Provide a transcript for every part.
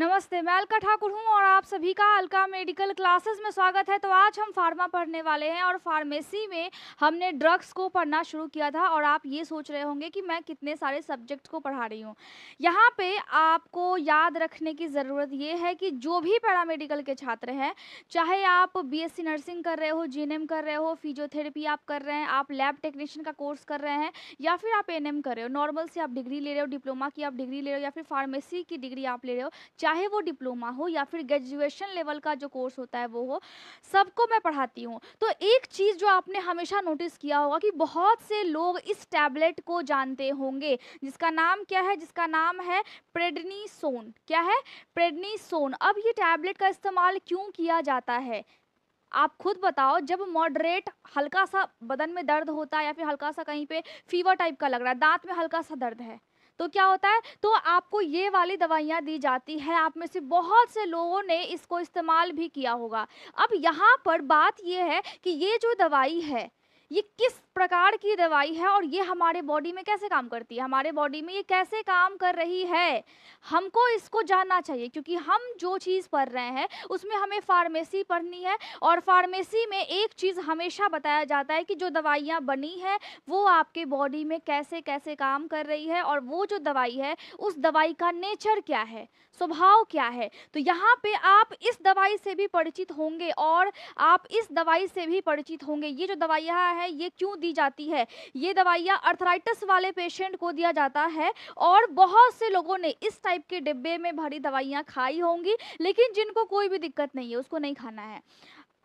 नमस्ते मैं अलका ठाकुर हूँ और आप सभी का अलका मेडिकल क्लासेस में स्वागत है तो आज हम फार्मा पढ़ने वाले हैं और फार्मेसी में हमने ड्रग्स को पढ़ना शुरू किया था और आप ये सोच रहे होंगे कि मैं कितने सारे सब्जेक्ट को पढ़ा रही हूँ यहाँ पे आपको याद रखने की ज़रूरत ये है कि जो भी पैरामेडिकल के छात्र हैं चाहे आप बी नर्सिंग कर रहे हो जी कर रहे हो फिजियोथेरेपी आप कर रहे हैं आप लैब टेक्नीशियन का कोर्स कर रहे हैं या फिर आप एन कर रहे हो नॉर्मल से आप डिग्री ले रहे हो डिप्लोमा की आप डिग्री ले रहे हो या फिर फार्मेसी की डिग्री आप ले रहे हो चाहे वो डिप्लोमा हो या फिर ग्रेजुएशन लेवल का जो कोर्स होता है वो हो सबको मैं पढ़ाती हूँ तो एक चीज़ जो आपने हमेशा नोटिस किया होगा कि बहुत से लोग इस टैबलेट को जानते होंगे जिसका नाम क्या है जिसका नाम है प्रेडनी सोन क्या है प्रेडनी सोन अब ये टैबलेट का इस्तेमाल क्यों किया जाता है आप खुद बताओ जब मॉडरेट हल्का सा बदन में दर्द होता है या फिर हल्का सा कहीं पे फीवर टाइप का लग रहा है दांत में हल्का सा दर्द है तो क्या होता है तो आपको ये वाली दवाइयाँ दी जाती हैं आप में से बहुत से लोगों ने इसको इस्तेमाल भी किया होगा अब यहाँ पर बात यह है कि ये जो दवाई है ये किस प्रकार की दवाई है और ये हमारे बॉडी में कैसे काम करती है हमारे बॉडी में ये कैसे काम कर रही है हमको इसको जानना चाहिए क्योंकि हम जो चीज़ पढ़ रहे हैं उसमें हमें फार्मेसी पढ़नी है और फार्मेसी में एक चीज़ हमेशा बताया जाता है कि जो दवाइयाँ बनी है वो आपके बॉडी में कैसे कैसे काम कर रही है और वो जो दवाई है उस दवाई का नेचर क्या है स्वभाव क्या है तो यहाँ पे आप इस दवाई से भी परिचित होंगे और आप इस दवाई से भी परिचित होंगे ये जो दवाइयाँ है ये क्यों दी जाती है ये दवाइयाँ अर्थराइटिस वाले पेशेंट को दिया जाता है और बहुत से लोगों ने इस टाइप के डिब्बे में भरी दवाइयाँ खाई होंगी लेकिन जिनको कोई भी दिक्कत नहीं है उसको नहीं खाना है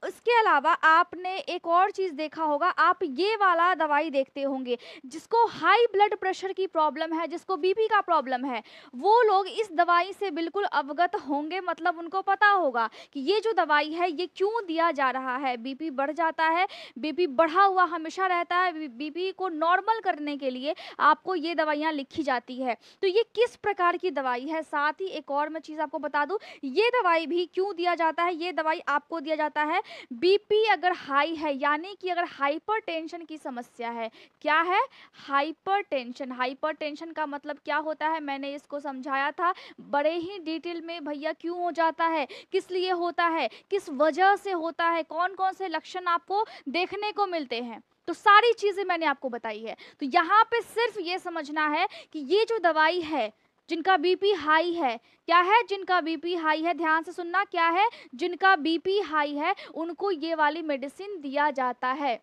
उसके अलावा आपने एक और चीज़ देखा होगा आप ये वाला दवाई देखते होंगे जिसको हाई ब्लड प्रेशर की प्रॉब्लम है जिसको बीपी का प्रॉब्लम है वो लोग इस दवाई से बिल्कुल अवगत होंगे मतलब उनको पता होगा कि ये जो दवाई है ये क्यों दिया जा रहा है बीपी बढ़ जाता है बीपी बढ़ा हुआ हमेशा रहता है बीपी को नॉर्मल करने के लिए आपको ये दवाइयाँ लिखी जाती है तो ये किस प्रकार की दवाई है साथ ही एक और मैं चीज़ आपको बता दूँ ये दवाई भी क्यों दिया जाता है ये दवाई आपको दिया जाता है बीपी अगर हाई है यानी कि अगर हाइपरटेंशन की समस्या है क्या है हाइपरटेंशन हाइपरटेंशन का मतलब क्या होता है मैंने इसको समझाया था बड़े ही डिटेल में भैया क्यों हो जाता है किस लिए होता है किस वजह से होता है कौन कौन से लक्षण आपको देखने को मिलते हैं तो सारी चीज़ें मैंने आपको बताई है तो यहाँ पे सिर्फ ये समझना है कि ये जो दवाई है जिनका बीपी हाई है क्या है जिनका बीपी हाई है ध्यान से सुनना क्या है जिनका बीपी हाई है उनको ये वाली मेडिसिन दिया जाता है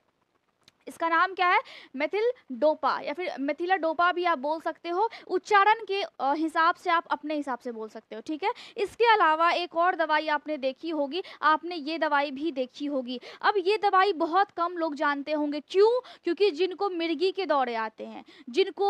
इसका नाम क्या है मेथिल डोपा या फिर मेथिला डोपा भी आप बोल सकते हो उच्चारण के हिसाब से आप अपने हिसाब से बोल सकते हो ठीक है इसके अलावा एक और दवाई आपने देखी होगी आपने ये दवाई भी देखी होगी अब ये दवाई बहुत कम लोग जानते होंगे क्यों क्योंकि जिनको मिर्गी के दौरे आते हैं जिनको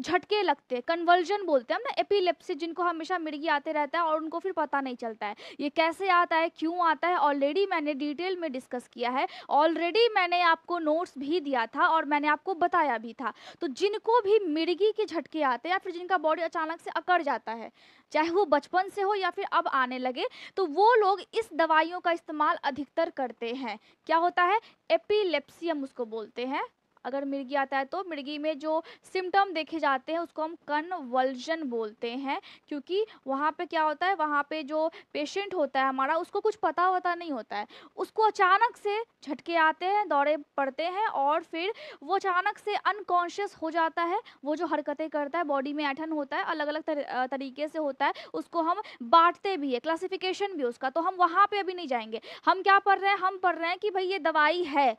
झटके लगते हैं कन्वर्जन बोलते हैं हम ना एपिलेप्सी जिनको हमेशा मिर्गी आते रहता है और उनको फिर पता नहीं चलता है ये कैसे आता है क्यों आता है ऑलरेडी मैंने डिटेल में डिस्कस किया है ऑलरेडी मैंने आपको नोट नोट्स भी दिया था और मैंने आपको बताया भी था तो जिनको भी मिर्गी के झटके आते हैं या फिर जिनका बॉडी अचानक से अकड़ जाता है चाहे वो बचपन से हो या फिर अब आने लगे तो वो लोग इस दवाइयों का इस्तेमाल अधिकतर करते हैं क्या होता है एपिलेप्सी हम उसको बोलते हैं अगर मिर्गी आता है तो मिर्गी में जो सिम्टम देखे जाते हैं उसको हम कन्वल्जन बोलते हैं क्योंकि वहाँ पे क्या होता है वहाँ पे जो पेशेंट होता है हमारा उसको कुछ पता वता नहीं होता है उसको अचानक से झटके आते हैं दौड़े पड़ते हैं और फिर वो अचानक से अनकॉन्शियस हो जाता है वो जो हरकतें करता है बॉडी में ऐठन होता है अलग अलग तर, तरीके से होता है उसको हम बांटते भी है क्लासिफिकेशन भी उसका तो हम वहाँ पर अभी नहीं जाएंगे हम क्या पढ़ रहे हैं हम पढ़ रहे हैं कि भाई ये दवाई है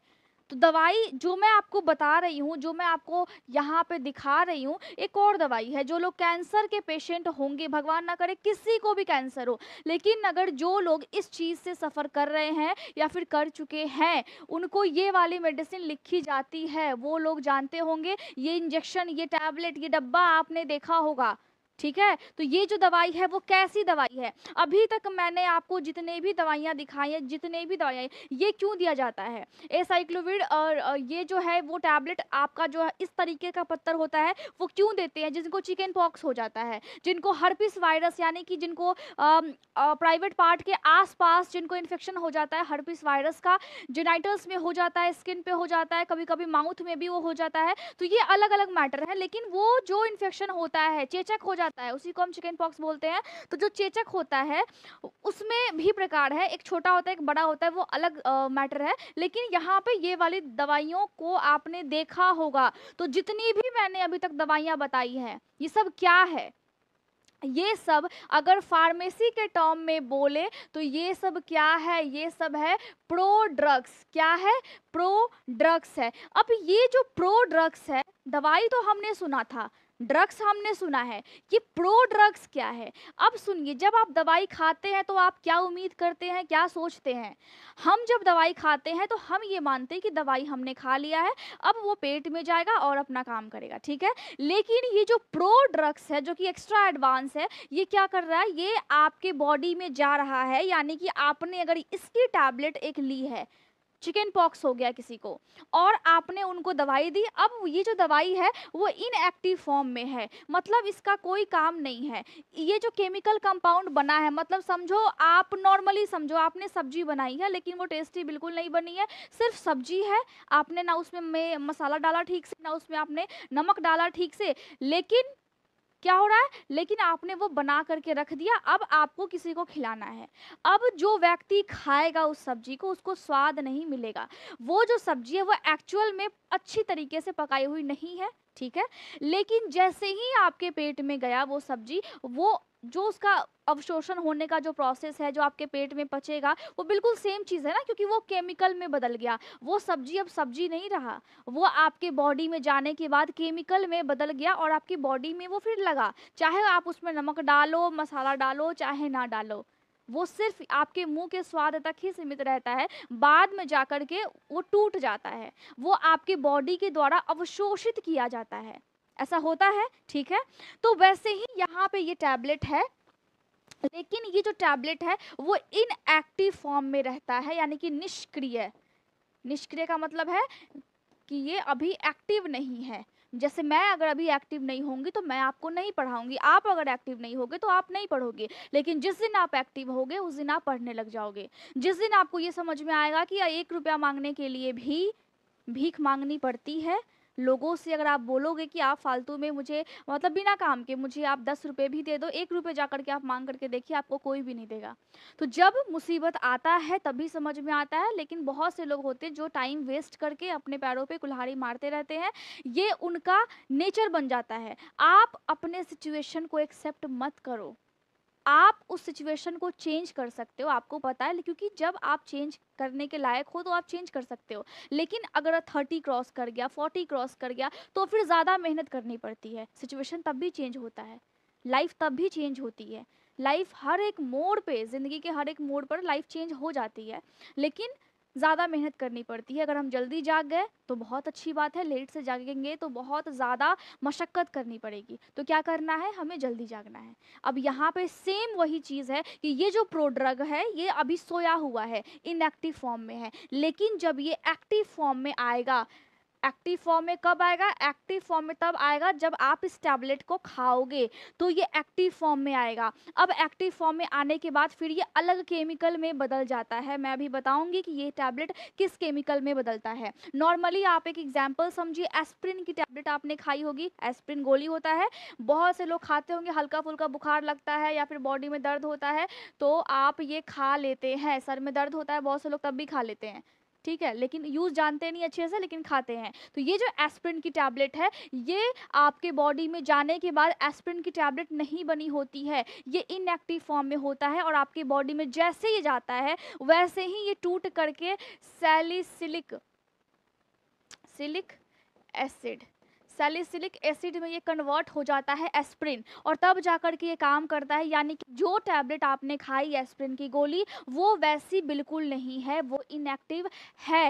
तो दवाई जो मैं आपको बता रही हूँ जो मैं आपको यहाँ पे दिखा रही हूँ एक और दवाई है जो लोग कैंसर के पेशेंट होंगे भगवान ना करे किसी को भी कैंसर हो लेकिन अगर जो लोग इस चीज़ से सफ़र कर रहे हैं या फिर कर चुके हैं उनको ये वाली मेडिसिन लिखी जाती है वो लोग जानते होंगे ये इंजेक्शन ये टैबलेट ये डब्बा आपने देखा होगा ठीक है तो ये जो दवाई है वो कैसी दवाई है अभी तक मैंने आपको जितने भी दवाइयाँ दिखाई हैं जितने भी दवाइयाँ ये क्यों दिया जाता है ए साइक्लोविड और ये जो है वो टैबलेट आपका जो है इस तरीके का पत्थर होता है वो क्यों देते हैं जिनको चिकन पॉक्स हो जाता है जिनको हर्पिस वायरस यानी कि जिनको प्राइवेट पार्ट के आस जिनको इन्फेक्शन हो जाता है हर्पिस वायरस का जेनाइटल्स में हो जाता है स्किन पर हो जाता है कभी कभी माउथ में भी वो हो जाता है तो ये अलग अलग मैटर है लेकिन वो जो इन्फेक्शन होता है चेचक हो जाता जाता है उसी को हम चिकन पॉक्स बोलते हैं तो जो चेचक होता है उसमें भी प्रकार है एक छोटा होता है एक बड़ा होता है वो अलग मैटर है लेकिन यहाँ पे ये वाली दवाइयों को आपने देखा होगा तो जितनी भी मैंने अभी तक दवाइयाँ बताई हैं ये सब क्या है ये सब अगर फार्मेसी के टर्म में बोले तो ये सब क्या है ये सब है प्रो ड्रग्स क्या है प्रो ड्रग्स है अब ये जो प्रो ड्रग्स है दवाई तो हमने सुना था ड्रग्स हमने सुना है कि प्रो ड्रग्स क्या है अब सुनिए जब आप दवाई खाते हैं तो आप क्या उम्मीद करते हैं क्या सोचते हैं हम जब दवाई खाते हैं तो हम ये मानते हैं कि दवाई हमने खा लिया है अब वो पेट में जाएगा और अपना काम करेगा ठीक है लेकिन ये जो प्रो ड्रग्स है जो कि एक्स्ट्रा एडवांस है ये क्या कर रहा है ये आपके बॉडी में जा रहा है यानी कि आपने अगर इसकी टैबलेट एक ली है चिकन पॉक्स हो गया किसी को और आपने उनको दवाई दी अब ये जो दवाई है वो इनएक्टिव फॉर्म में है मतलब इसका कोई काम नहीं है ये जो केमिकल कंपाउंड बना है मतलब समझो आप नॉर्मली समझो आपने सब्जी बनाई है लेकिन वो टेस्टी बिल्कुल नहीं बनी है सिर्फ सब्जी है आपने ना उसमें मसाला डाला ठीक से ना उसमें आपने नमक डाला ठीक से लेकिन क्या हो रहा है लेकिन आपने वो बना करके रख दिया अब आपको किसी को खिलाना है अब जो व्यक्ति खाएगा उस सब्जी को उसको स्वाद नहीं मिलेगा वो जो सब्जी है वो एक्चुअल में अच्छी तरीके से पकाई हुई नहीं है ठीक है लेकिन जैसे ही आपके पेट में गया वो सब्जी वो जो उसका अवशोषण होने का जो प्रोसेस है जो आपके पेट में पचेगा वो बिल्कुल सेम चीज़ है ना क्योंकि वो केमिकल में बदल गया वो सब्जी अब सब्जी नहीं रहा वो आपके बॉडी में जाने के बाद केमिकल में बदल गया और आपकी बॉडी में वो फिर लगा चाहे आप उसमें नमक डालो मसाला डालो चाहे ना डालो वो सिर्फ आपके मुंह के स्वाद तक ही सीमित रहता है बाद में जाकर के वो टूट जाता है वो आपके बॉडी के द्वारा अवशोषित किया जाता है ऐसा होता है ठीक है तो वैसे ही यहाँ पे ये टैबलेट है लेकिन ये जो टैबलेट है वो इनएक्टिव फॉर्म में रहता है यानी कि निष्क्रिय निष्क्रिय का मतलब है कि ये अभी एक्टिव नहीं है जैसे मैं अगर अभी एक्टिव नहीं होंगी तो मैं आपको नहीं पढ़ाऊंगी आप अगर एक्टिव नहीं होगे तो आप नहीं पढ़ोगे लेकिन जिस दिन आप एक्टिव होगे उस दिन आप पढ़ने लग जाओगे जिस दिन आपको ये समझ में आएगा कि एक रुपया मांगने के लिए भी भीख मांगनी पड़ती है लोगों से अगर आप बोलोगे कि आप फालतू में मुझे मतलब बिना काम के मुझे आप दस रुपये भी दे दो एक रुपये जा करके आप मांग करके देखिए आपको कोई भी नहीं देगा तो जब मुसीबत आता है तभी समझ में आता है लेकिन बहुत से लोग होते हैं जो टाइम वेस्ट करके अपने पैरों पर कुल्हाड़ी मारते रहते हैं ये उनका नेचर बन जाता है आप अपने सिचुएशन को एक्सेप्ट मत करो आप उस सिचुएशन को चेंज कर सकते हो आपको पता है क्योंकि जब आप चेंज करने के लायक हो तो आप चेंज कर सकते हो लेकिन अगर थर्टी क्रॉस कर गया फोर्टी क्रॉस कर गया तो फिर ज़्यादा मेहनत करनी पड़ती है सिचुएशन तब भी चेंज होता है लाइफ तब भी चेंज होती है लाइफ हर एक मोड़ पे ज़िंदगी के हर एक मोड़ पर लाइफ चेंज हो जाती है लेकिन ज़्यादा मेहनत करनी पड़ती है अगर हम जल्दी जाग गए तो बहुत अच्छी बात है लेट से जागेंगे तो बहुत ज़्यादा मशक्क़त करनी पड़ेगी तो क्या करना है हमें जल्दी जागना है अब यहाँ पे सेम वही चीज़ है कि ये जो प्रोड्रग है ये अभी सोया हुआ है इनएक्टिव फॉर्म में है लेकिन जब ये एक्टिव फॉर्म में आएगा एक्टिव फॉर्म में कब आएगा एक्टिव फॉर्म में तब आएगा जब आप इस टैबलेट को खाओगे तो ये एक्टिव फॉर्म में आएगा अब एक्टिव फॉर्म में आने के बाद फिर ये अलग केमिकल में बदल जाता है मैं अभी बताऊंगी कि ये टैबलेट किस केमिकल में बदलता है नॉर्मली आप एक एग्जाम्पल समझिए एस्प्रिन की टैबलेट आपने खाई होगी एस्प्रिन गोली होता है बहुत से लोग खाते होंगे हल्का फुल्का बुखार लगता है या फिर बॉडी में दर्द होता है तो आप ये खा लेते हैं सर में दर्द होता है बहुत से लोग तब भी खा लेते हैं ठीक है लेकिन यूज़ जानते नहीं अच्छे से लेकिन खाते हैं तो ये जो एस्प्रिन की टैबलेट है ये आपके बॉडी में जाने के बाद एस्प्रिन की टैबलेट नहीं बनी होती है ये इनएक्टिव फॉर्म में होता है और आपके बॉडी में जैसे ये जाता है वैसे ही ये टूट करके सेलिसिलिक सिलिक एसिड सेलिसिलिक एसिड में ये कन्वर्ट हो जाता है एस्प्रिन और तब जाकर के ये काम करता है यानी कि जो टैबलेट आपने खाई एस्प्रिन की गोली वो वैसी बिल्कुल नहीं है वो इनएक्टिव है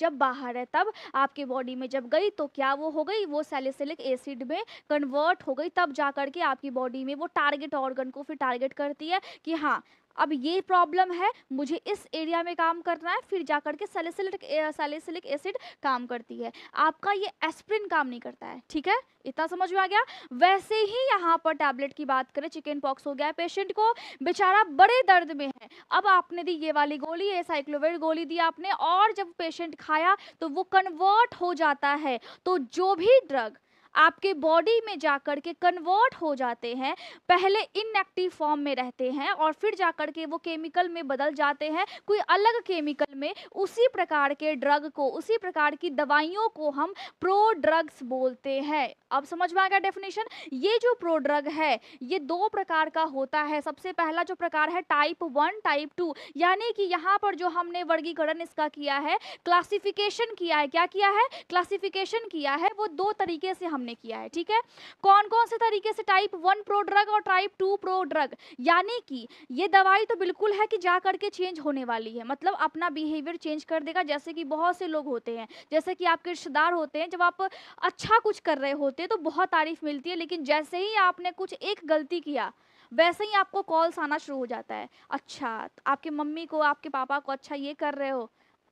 जब बाहर है तब आपके बॉडी में जब गई तो क्या वो हो गई वो सेलिसिलिक एसिड में कन्वर्ट हो गई तब जा के आपकी बॉडी में वो टारगेट ऑर्गन को फिर टारगेट करती है कि हाँ अब ये प्रॉब्लम है मुझे इस एरिया में काम करना है फिर जा करके सैलिसिलिक सैलिसिलिक एसिड काम करती है आपका ये एस्प्रिन काम नहीं करता है ठीक है इतना समझ में आ गया वैसे ही यहाँ पर टैबलेट की बात करें चिकन पॉक्स हो गया है पेशेंट को बेचारा बड़े दर्द में है अब आपने दी ये वाली गोली ये साइक्लोवेड गोली दी आपने और जब पेशेंट खाया तो वो कन्वर्ट हो जाता है तो जो भी ड्रग आपके बॉडी में जा कर के कन्वर्ट हो जाते हैं पहले इनएक्टिव फॉर्म में रहते हैं और फिर जा कर के वो केमिकल में बदल जाते हैं कोई अलग केमिकल में उसी प्रकार के ड्रग को उसी प्रकार की दवाइयों को हम प्रो ड्रग्स बोलते हैं अब समझ में आ गया डेफिनेशन ये जो प्रो ड्रग है ये दो प्रकार का होता है सबसे पहला जो प्रकार है टाइप वन टाइप टू यानी कि यहाँ पर जो हमने वर्गीकरण इसका किया है क्लासिफिकेशन किया है क्या किया है क्लासिफिकेशन किया है वो दो तरीके से हम हमने किया है ठीक है कौन कौन से तरीके से टाइप वन प्रो ड्रग और टाइप टू प्रो ड्रग यानी कि ये दवाई तो बिल्कुल है कि जा करके चेंज होने वाली है मतलब अपना बिहेवियर चेंज कर देगा जैसे कि बहुत से लोग होते हैं जैसे कि आपके रिश्तेदार होते हैं जब आप अच्छा कुछ कर रहे होते हैं तो बहुत तारीफ मिलती है लेकिन जैसे ही आपने कुछ एक गलती किया वैसे ही आपको कॉल्स आना शुरू हो जाता है अच्छा आपके मम्मी को आपके पापा को अच्छा ये कर रहे हो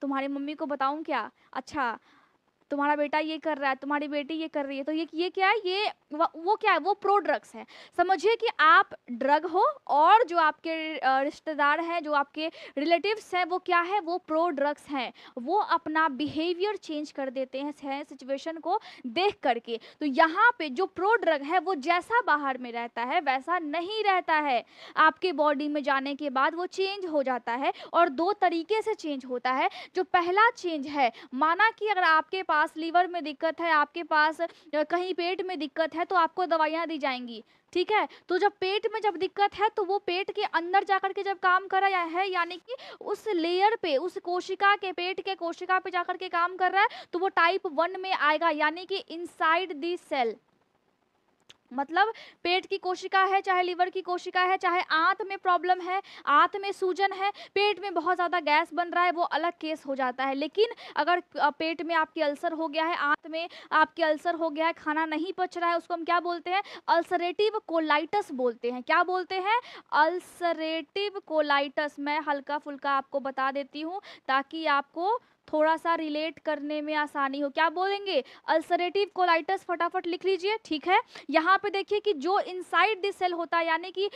तुम्हारी मम्मी को बताऊं क्या अच्छा तुम्हारा बेटा ये कर रहा है तुम्हारी बेटी ये कर रही है तो ये ये क्या है ये वो क्या है वो प्रो ड्रग्स है समझिए कि आप ड्रग हो और जो आपके रिश्तेदार हैं जो आपके रिलेटिव्स हैं वो क्या है वो प्रो ड्रग्स हैं वो अपना बिहेवियर चेंज कर देते हैं सिचुएशन को देख करके तो यहाँ पे जो प्रो ड्रग है वो जैसा बाहर में रहता है वैसा नहीं रहता है आपके बॉडी में जाने के बाद वो चेंज हो जाता है और दो तरीके से चेंज होता है जो पहला चेंज है माना कि अगर आपके पास पास लीवर में दिक्कत है आपके पास कहीं पेट में दिक्कत है तो आपको दवाइयाँ दी जाएंगी ठीक है तो जब पेट में जब दिक्कत है तो वो पेट के अंदर जाकर के जब काम कर रहा है यानी कि उस लेयर पे उस कोशिका के पेट के कोशिका पे जाकर के काम कर रहा है तो वो टाइप वन में आएगा यानी कि इनसाइड दी सेल मतलब पेट की कोशिका है चाहे लीवर की कोशिका है चाहे आंत में प्रॉब्लम है आंत में सूजन है पेट में बहुत ज़्यादा गैस बन रहा है वो अलग केस हो जाता है लेकिन अगर पेट में आपके अल्सर हो गया है आंत में आपके अल्सर हो गया है खाना नहीं पच रहा है उसको हम क्या बोलते हैं अल्सरेटिव कोलाइटस बोलते हैं क्या बोलते हैं अल्सरेटिव कोलाइटस मैं हल्का फुल्का आपको बता देती हूँ ताकि आपको थोड़ा सा रिलेट करने में आसानी हो क्या बोलेंगे अल्सरेटिव कोलाइटस फटाफट लिख लीजिए ठीक है यहाँ पे देखिए कि जो इनसाइड द सेल होता है यानी कि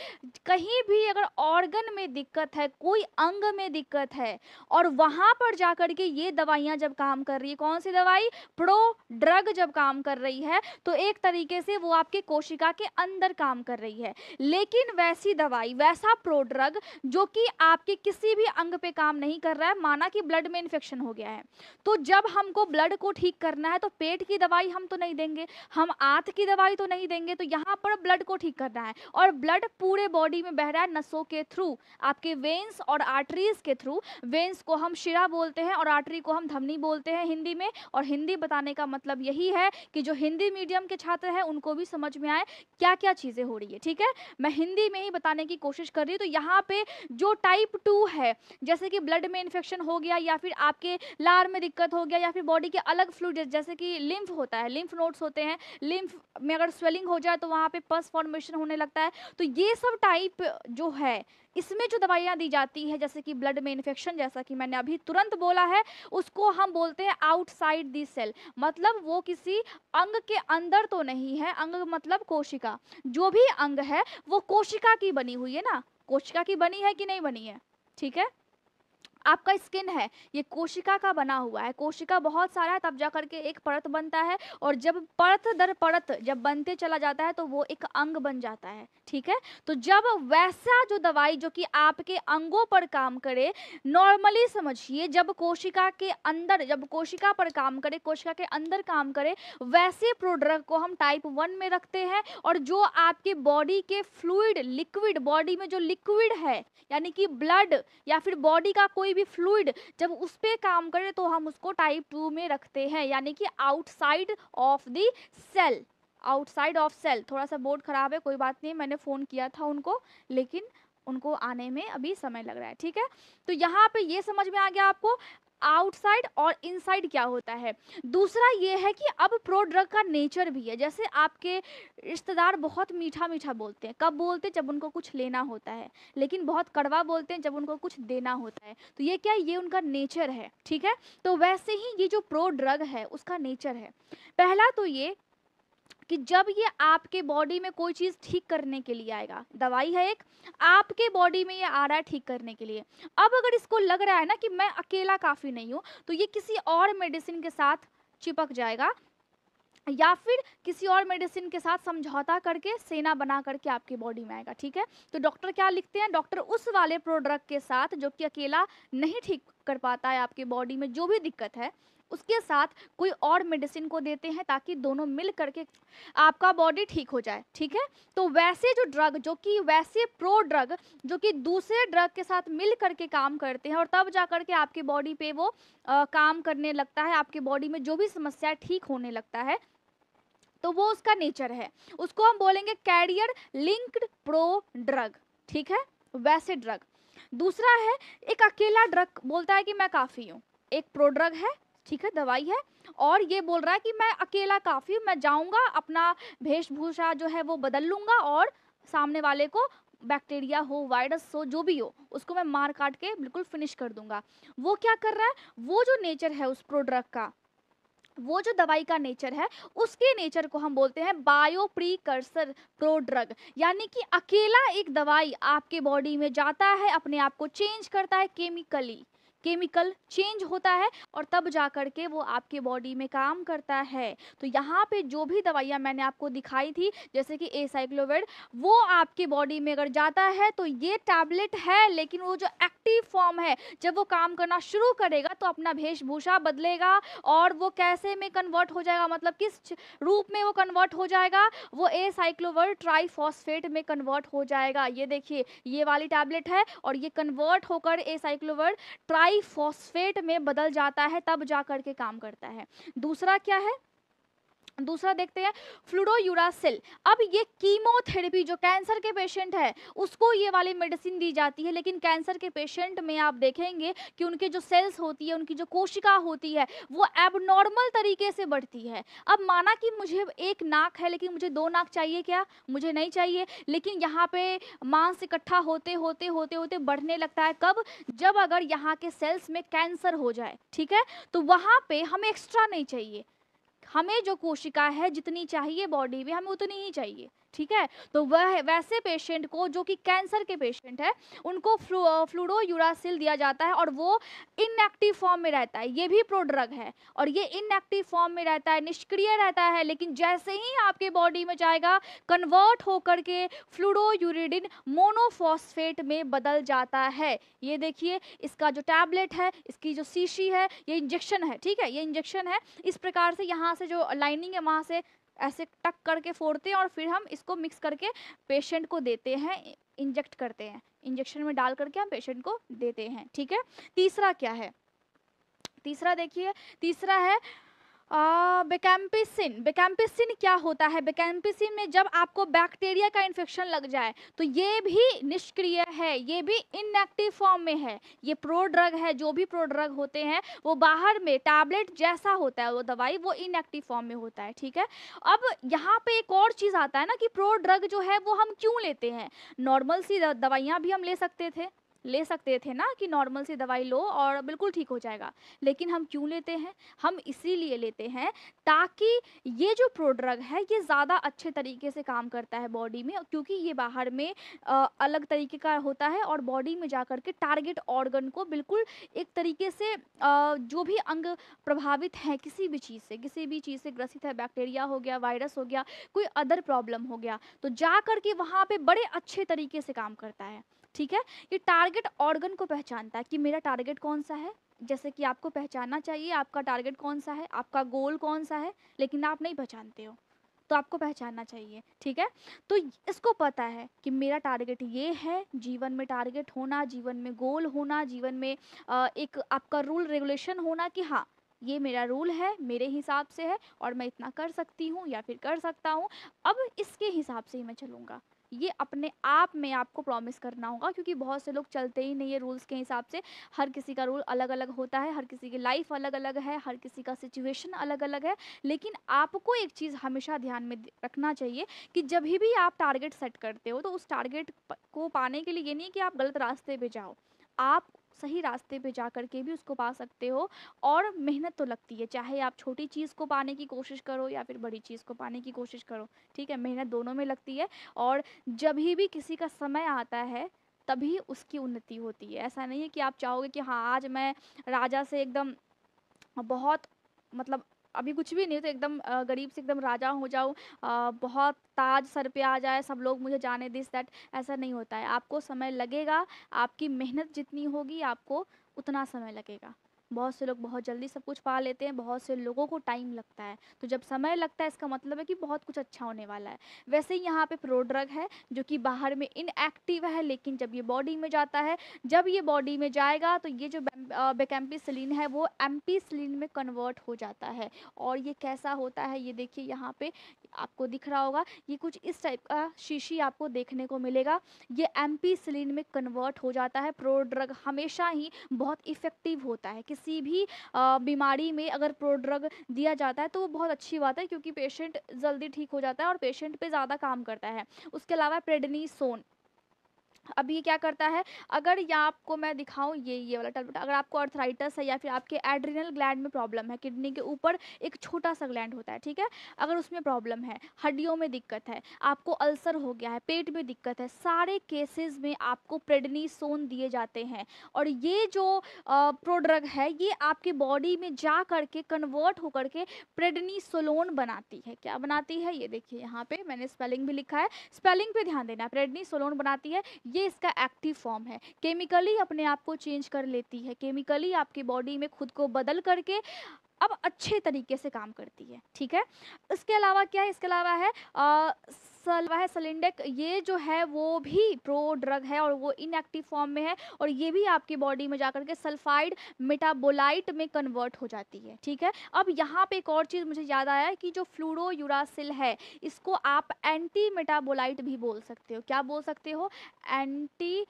कहीं भी अगर ऑर्गन में दिक्कत है कोई अंग में दिक्कत है और वहाँ पर जा कर के ये दवाइयाँ जब काम कर रही है कौन सी दवाई प्रो ड्रग जब काम कर रही है तो एक तरीके से वो आपके कोशिका के अंदर काम कर रही है लेकिन वैसी दवाई वैसा प्रोड्रग जो कि आपके किसी भी अंग पे काम नहीं कर रहा है माना कि ब्लड में इन्फेक्शन हो गया गया है तो जब हमको ब्लड को ठीक करना है तो पेट की दवाई हम तो नहीं देंगे हम आंत की दवाई तो नहीं देंगे तो यहाँ पर ब्लड को ठीक करना है और ब्लड पूरे बॉडी में बह रहा है नसों के थ्रू आपके वेन्स और आर्टरीज के थ्रू वेन्स को हम शिरा बोलते हैं और आर्टरी को हम धमनी बोलते हैं हिंदी में और हिंदी बताने का मतलब यही है कि जो हिंदी मीडियम के छात्र हैं उनको भी समझ में आए क्या क्या चीज़ें हो रही है ठीक है मैं हिंदी में ही बताने की कोशिश कर रही हूँ तो यहाँ पे जो टाइप टू है जैसे कि ब्लड में इन्फेक्शन हो गया या फिर आपके लार में दिक्कत हो गया या फिर बॉडी के अलग फ्लूड जैसे कि लिम्फ होता है लिम्फ नोट्स होते हैं लिम्फ में अगर स्वेलिंग हो जाए तो वहाँ पे पस फॉर्मेशन होने लगता है तो ये सब टाइप जो है इसमें जो दवाइयाँ दी जाती है जैसे कि ब्लड में इन्फेक्शन जैसा कि मैंने अभी तुरंत बोला है उसको हम बोलते हैं आउटसाइड दी सेल मतलब वो किसी अंग के अंदर तो नहीं है अंग मतलब कोशिका जो भी अंग है वो कोशिका की बनी हुई है ना कोशिका की बनी है कि नहीं बनी है ठीक है आपका स्किन है ये कोशिका का बना हुआ है कोशिका बहुत सारा है तब जा करके एक परत बनता है और जब परत दर परत जब बनते चला जाता है तो वो एक अंग बन जाता है ठीक है तो जब वैसा जो दवाई जो कि आपके अंगों पर काम करे नॉर्मली समझिए जब कोशिका के अंदर जब कोशिका पर काम करे कोशिका के अंदर काम करे वैसे प्रोडक्ट को हम टाइप वन में रखते हैं और जो आपके बॉडी के फ्लूड लिक्विड बॉडी में जो लिक्विड है यानी कि ब्लड या फिर बॉडी का कोई भी फ्लूड जब उस पर काम करे तो हम उसको टाइप टू में रखते हैं यानी कि outside of the cell outside of cell थोड़ा सा बोर्ड ख़राब है कोई बात नहीं मैंने फ़ोन किया था उनको लेकिन उनको आने में अभी समय लग रहा है ठीक है तो यहाँ पे ये समझ में आ गया आपको आउटसाइड और इनसाइड क्या होता है दूसरा ये है कि अब प्रो ड्रग का नेचर भी है जैसे आपके रिश्तेदार बहुत मीठा मीठा बोलते हैं कब बोलते हैं जब उनको कुछ लेना होता है लेकिन बहुत कड़वा बोलते हैं जब उनको कुछ देना होता है तो ये क्या ये उनका नेचर है ठीक है तो वैसे ही ये जो प्रो ड्रग है उसका नेचर है पहला तो ये कि जब ये आपके बॉडी में कोई चीज़ ठीक करने के लिए आएगा दवाई है एक आपके बॉडी में ये आ रहा है ठीक करने के लिए अब अगर इसको लग रहा है ना कि मैं अकेला काफ़ी नहीं हूँ तो ये किसी और मेडिसिन के साथ चिपक जाएगा या फिर किसी और मेडिसिन के साथ समझौता करके सेना बना करके आपकी बॉडी में आएगा ठीक है तो डॉक्टर क्या लिखते हैं डॉक्टर उस वाले प्रोडक्ट के साथ जो कि अकेला नहीं ठीक कर पाता है आपके बॉडी में जो भी दिक्कत है उसके साथ कोई और मेडिसिन को देते हैं ताकि दोनों मिल करके आपका बॉडी ठीक हो जाए ठीक है तो वैसे जो ड्रग जो कि वैसे प्रो ड्रग जो कि दूसरे ड्रग के साथ मिल करके काम करते हैं और तब जा करके आपकी बॉडी पे वो आ, काम करने लगता है आपकी बॉडी में जो भी समस्या ठीक होने लगता है तो वो उसका नेचर है उसको हम बोलेंगे कैरियर लिंक्ड प्रो ड्रग ठीक है वैसे ड्रग दूसरा है एक अकेला ड्रग बोलता है कि मैं काफ़ी हूँ एक प्रोड्रग है ठीक है दवाई है और ये बोल रहा है कि मैं अकेला काफ़ी मैं जाऊंगा अपना वेशभूषा जो है वो बदल लूंगा और सामने वाले को बैक्टीरिया हो वायरस हो जो भी हो उसको मैं मार काट के बिल्कुल फिनिश कर दूंगा वो क्या कर रहा है वो जो नेचर है उस प्रोडक्ट का वो जो दवाई का नेचर है उसके नेचर को हम बोलते हैं बायो प्रीकर्सर प्रोड्रग यानी कि अकेला एक दवाई आपके बॉडी में जाता है अपने आप को चेंज करता है केमिकली केमिकल चेंज होता है और तब जा कर के वो आपके बॉडी में काम करता है तो यहाँ पे जो भी दवाइयाँ मैंने आपको दिखाई थी जैसे कि ए साइक्लोवेड वो आपके बॉडी में अगर जाता है तो ये टैबलेट है लेकिन वो जो एक्टिव फॉर्म है जब वो काम करना शुरू करेगा तो अपना वेशभूषा बदलेगा और वो कैसे में कन्वर्ट हो जाएगा मतलब किस रूप में वो कन्वर्ट हो जाएगा वो ए साइक्लोवर ट्राईफॉस्फेट में कन्वर्ट हो जाएगा ये देखिए ये वाली टैबलेट है और ये कन्वर्ट होकर acyclovir tri di phosphate में बदल जाता है तब जा करके काम करता है दूसरा क्या है दूसरा देखते हैं फ्लूडोयूरासिल अब ये कीमोथेरेपी जो कैंसर के पेशेंट है उसको ये वाली मेडिसिन दी जाती है लेकिन कैंसर के पेशेंट में आप देखेंगे कि उनके जो सेल्स होती है उनकी जो कोशिका होती है वो एबनॉर्मल तरीके से बढ़ती है अब माना कि मुझे एक नाक है लेकिन मुझे दो नाक चाहिए क्या मुझे नहीं चाहिए लेकिन यहाँ पे मांस इकट्ठा होते होते होते होते बढ़ने लगता है कब जब अगर यहाँ के सेल्स में कैंसर हो जाए ठीक है तो वहाँ पे हमें एक्स्ट्रा नहीं चाहिए हमें जो कोशिका है जितनी चाहिए बॉडी में हमें उतनी ही चाहिए ठीक है तो वह वैसे पेशेंट को जो कि कैंसर के पेशेंट है उनको फ्लूडो यूरासिल दिया जाता है और वो इनएक्टिव फॉर्म में रहता है ये भी प्रोड्रग है और ये इनएक्टिव फॉर्म में रहता है निष्क्रिय रहता है लेकिन जैसे ही आपके बॉडी में जाएगा कन्वर्ट होकर के फ्लूडो यूरिडिन मोनोफॉस्फेट में बदल जाता है ये देखिए इसका जो टैबलेट है इसकी जो सीशी है ये इंजेक्शन है ठीक है ये इंजेक्शन है इस प्रकार से यहाँ से जो लाइनिंग है वहाँ से ऐसे टक करके फोड़ते हैं और फिर हम इसको मिक्स करके पेशेंट को देते हैं इंजेक्ट करते हैं इंजेक्शन में डाल करके हम पेशेंट को देते हैं ठीक है तीसरा क्या है तीसरा देखिए तीसरा है बेकैम्पिसिन बेकैम्पिसिन क्या होता है बेकैम्पिसिन में जब आपको बैक्टीरिया का इन्फेक्शन लग जाए तो ये भी निष्क्रिय है ये भी इनएक्टिव फॉर्म में है ये प्रोड्रग है जो भी प्रोड्रग होते हैं वो बाहर में टैबलेट जैसा होता है वो दवाई वो इनएक्टिव फॉर्म में होता है ठीक है अब यहाँ पे एक और चीज़ आता है ना कि प्रोड्रग जो है वो हम क्यों लेते हैं नॉर्मल सी दवाइयाँ भी हम ले सकते थे ले सकते थे ना कि नॉर्मल से दवाई लो और बिल्कुल ठीक हो जाएगा लेकिन हम क्यों लेते हैं हम इसीलिए लेते हैं ताकि ये जो प्रोड्रग है ये ज़्यादा अच्छे तरीके से काम करता है बॉडी में क्योंकि ये बाहर में आ, अलग तरीके का होता है और बॉडी में जा कर के टारगेट ऑर्गन को बिल्कुल एक तरीके से आ, जो भी अंग प्रभावित हैं किसी भी चीज़ से किसी भी चीज़ से ग्रसित है बैक्टीरिया हो गया वायरस हो गया कोई अदर प्रॉब्लम हो गया तो जा कर के वहाँ पर बड़े अच्छे तरीके से काम करता है ठीक है ये टारगेट ऑर्गन को पहचानता है कि मेरा टारगेट कौन सा है जैसे कि आपको पहचानना चाहिए आपका टारगेट कौन सा है आपका गोल कौन सा है लेकिन आप नहीं पहचानते हो तो आपको पहचानना चाहिए ठीक है तो इसको पता है कि मेरा टारगेट ये है जीवन में टारगेट होना जीवन में गोल होना जीवन में एक आपका रूल रेगुलेशन होना कि हाँ ये मेरा रूल है मेरे हिसाब से है और मैं इतना कर सकती हूँ या फिर कर सकता हूँ अब इसके हिसाब से ही मैं चलूँगा ये अपने आप में आपको प्रॉमिस करना होगा क्योंकि बहुत से लोग चलते ही नहीं है रूल्स के हिसाब से हर किसी का रूल अलग अलग होता है हर किसी की लाइफ अलग अलग है हर किसी का सिचुएशन अलग अलग है लेकिन आपको एक चीज़ हमेशा ध्यान में रखना चाहिए कि जब भी आप टारगेट सेट करते हो तो उस टारगेट को पाने के लिए ये नहीं कि आप गलत रास्ते पर जाओ आप सही रास्ते पे जा कर के भी उसको पा सकते हो और मेहनत तो लगती है चाहे आप छोटी चीज़ को पाने की कोशिश करो या फिर बड़ी चीज़ को पाने की कोशिश करो ठीक है मेहनत दोनों में लगती है और जब भी किसी का समय आता है तभी उसकी उन्नति होती है ऐसा नहीं है कि आप चाहोगे कि हाँ आज मैं राजा से एकदम बहुत मतलब अभी कुछ भी नहीं तो एकदम गरीब से एकदम राजा हो जाऊँ बहुत ताज सर पे आ जाए सब लोग मुझे जाने दिस दैट ऐसा नहीं होता है आपको समय लगेगा आपकी मेहनत जितनी होगी आपको उतना समय लगेगा बहुत से लोग बहुत जल्दी सब कुछ पा लेते हैं बहुत से लोगों को टाइम लगता है तो जब समय लगता है इसका मतलब है कि बहुत कुछ अच्छा होने वाला है वैसे ही यहाँ पे प्रोड्रग है जो कि बाहर में इनएक्टिव है लेकिन जब ये बॉडी में जाता है जब ये बॉडी में जाएगा तो ये जो बेकैम्पीसलिन है वो एम्पीसलिन में कन्वर्ट हो जाता है और ये कैसा होता है ये देखिए यहाँ पे आपको दिख रहा होगा ये कुछ इस टाइप का शीशी आपको देखने को मिलेगा ये एम्पीसलिन में कन्वर्ट हो जाता है प्रोड्रग हमेशा ही बहुत इफ़ेक्टिव होता है किस किसी भी बीमारी में अगर प्रोड्रग दिया जाता है तो वो बहुत अच्छी बात है क्योंकि पेशेंट जल्दी ठीक हो जाता है और पेशेंट पे ज़्यादा काम करता है उसके अलावा सोन अब ये क्या करता है अगर या आपको मैं दिखाऊं ये ये वाला टलबट अगर आपको अर्थराइटस है या फिर आपके एड्रिनल ग्लैंड में प्रॉब्लम है किडनी के ऊपर एक छोटा सा ग्लैंड होता है ठीक है अगर उसमें प्रॉब्लम है हड्डियों में दिक्कत है आपको अल्सर हो गया है पेट में दिक्कत है सारे केसेस में आपको प्रेडनी दिए जाते हैं और ये जो प्रोड्रग है ये आपके बॉडी में जा करके कन्वर्ट होकर के प्रेडनी बनाती है क्या बनाती है ये देखिए यहाँ पर मैंने स्पेलिंग भी लिखा है स्पेलिंग पर ध्यान देना प्रेडनी बनाती है ये इसका एक्टिव फॉर्म है केमिकली अपने आप को चेंज कर लेती है केमिकली आपकी बॉडी में खुद को बदल करके अब अच्छे तरीके से काम करती है ठीक है इसके अलावा क्या है इसके अलावा है आ, सलवा है सलिंडेक ये जो है वो भी प्रो ड्रग है और वो इनएक्टिव फॉर्म में है और ये भी आपकी बॉडी में जाकर के सल्फाइड मेटाबोलाइट में कन्वर्ट हो जाती है ठीक है अब यहाँ पे एक और चीज़ मुझे याद आया कि जो फ्लूडो यूरासिल है इसको आप एंटी मेटाबोलाइट भी बोल सकते हो क्या बोल सकते हो एंटी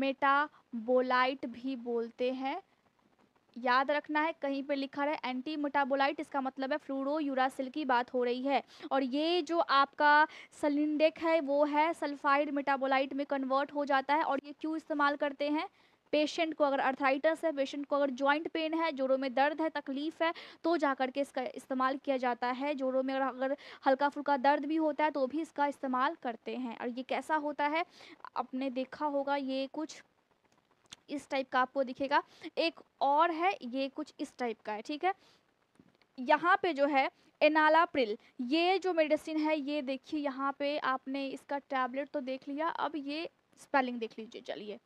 मेटाबोलाइट भी बोलते हैं याद रखना है कहीं पे लिखा है एंटी मोटाबोलाइट इसका मतलब है फ्लूरो यूरासिल की बात हो रही है और ये जो आपका सलिंडेक है वो है सल्फाइड मेटाबोलाइट में कन्वर्ट हो जाता है और ये क्यों इस्तेमाल करते हैं पेशेंट को अगर अर्थराइटस है पेशेंट को अगर जॉइंट पेन है जोड़ों में दर्द है तकलीफ़ है तो जा कर के इसका इस्तेमाल किया जाता है जोड़ों में अगर अगर हल्का फुल्का दर्द भी होता है तो भी इसका इस्तेमाल करते हैं और ये कैसा होता है आपने देखा होगा ये कुछ इस टाइप का आपको दिखेगा एक और है ये कुछ इस टाइप का है ठीक है यहाँ पे जो है एनालाप्रिल ये जो मेडिसिन है ये देखिए यहाँ पे आपने इसका टैबलेट तो देख लिया अब ये स्पेलिंग देख लीजिए चलिए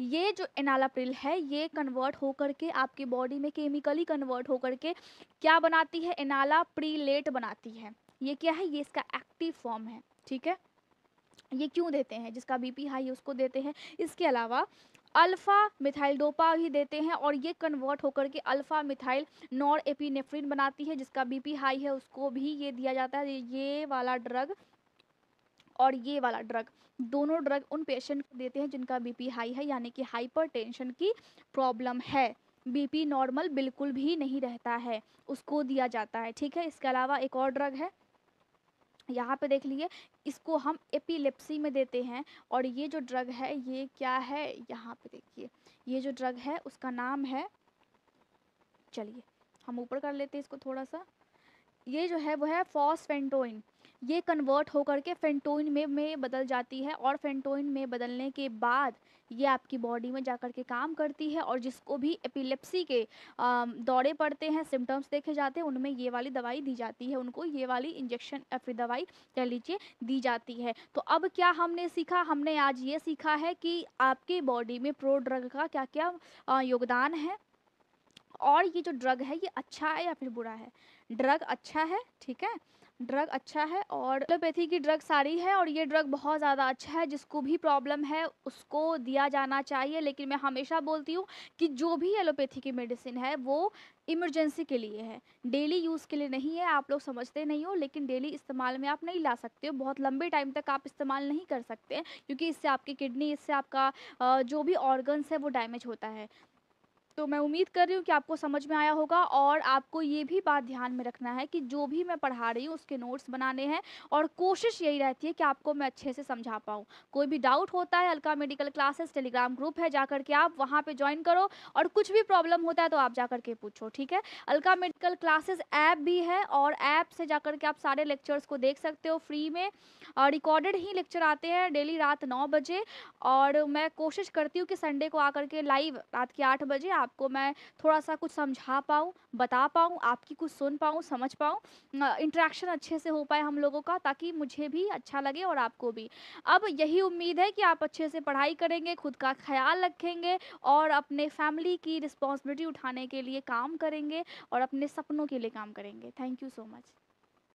ये जो एनालाप्रिल है ये कन्वर्ट होकर के आपके बॉडी में केमिकली कन्वर्ट होकर के क्या बनाती है एनाला बनाती है ये क्या है ये इसका एक्टिव फॉर्म है ठीक है ये क्यों देते हैं जिसका बीपी हाई है उसको देते हैं इसके अलावा अल्फ़ा मिथाइल डोपा भी देते हैं और ये कन्वर्ट होकर के अल्फ़ा मिथाइल नॉर एपीनेफ्रिन बनाती है जिसका बीपी हाई है उसको भी ये दिया जाता है ये वाला ड्रग और ये वाला ड्रग दोनों ड्रग उन पेशेंट को देते हैं जिनका बीपी हाई है यानी कि हाइपरटेंशन की प्रॉब्लम है बीपी नॉर्मल बिल्कुल भी नहीं रहता है उसको दिया जाता है ठीक है इसके अलावा एक और ड्रग है यहाँ पे देख लीजिए इसको हम एपिलेप्सी में देते हैं और ये जो ड्रग है ये क्या है यहाँ पे देखिए ये जो ड्रग है उसका नाम है चलिए हम ऊपर कर लेते हैं इसको थोड़ा सा ये जो है वो है फॉसफेंटोइन ये कन्वर्ट होकर के फेंटोइन में में बदल जाती है और फेंटोइन में बदलने के बाद ये आपकी बॉडी में जा के काम करती है और जिसको भी एपिलेप्सी के दौरे पड़ते हैं सिम्टम्स देखे जाते हैं उनमें ये वाली दवाई दी जाती है उनको ये वाली इंजेक्शन या फिर दवाई कह लीजिए दी जाती है तो अब क्या हमने सीखा हमने आज ये सीखा है कि आपके बॉडी में प्रो ड्रग का क्या क्या योगदान है और ये जो ड्रग है ये अच्छा है या फिर बुरा है ड्रग अच्छा है ठीक है ड्रग अच्छा है और एलोपैथी की ड्रग सारी है और ये ड्रग बहुत ज़्यादा अच्छा है जिसको भी प्रॉब्लम है उसको दिया जाना चाहिए लेकिन मैं हमेशा बोलती हूँ कि जो भी एलोपैथी की मेडिसिन है वो इमरजेंसी के लिए है डेली यूज़ के लिए नहीं है आप लोग समझते नहीं हो लेकिन डेली इस्तेमाल में आप नहीं ला सकते हो बहुत लंबे टाइम तक आप इस्तेमाल नहीं कर सकते क्योंकि इससे आपकी किडनी इससे आपका जो भी ऑर्गन्स है वो डैमेज होता है तो मैं उम्मीद कर रही हूँ कि आपको समझ में आया होगा और आपको ये भी बात ध्यान में रखना है कि जो भी मैं पढ़ा रही हूँ उसके नोट्स बनाने हैं और कोशिश यही रहती है कि आपको मैं अच्छे से समझा पाऊँ कोई भी डाउट होता है Alka medical classes telegram group है जा के आप वहाँ पर ज्वाइन करो और कुछ भी प्रॉब्लम होता है तो आप जा के पूछो ठीक है अलका मेडिकल क्लासेस ऐप भी है और ऐप से जा के आप सारे लेक्चर्स को देख सकते हो फ्री में रिकॉर्डेड ही लेक्चर आते हैं डेली रात नौ बजे और मैं कोशिश करती हूँ कि संडे को आकर के लाइव रात के आठ बजे आपको मैं थोड़ा सा कुछ समझा पाऊँ बता पाऊँ आपकी कुछ सुन पाऊँ समझ पाऊँ इंट्रैक्शन अच्छे से हो पाए हम लोगों का ताकि मुझे भी अच्छा लगे और आपको भी अब यही उम्मीद है कि आप अच्छे से पढ़ाई करेंगे खुद का ख्याल रखेंगे और अपने फैमिली की रिस्पॉन्सिबिलिटी उठाने के लिए काम करेंगे और अपने सपनों के लिए काम करेंगे थैंक यू सो मच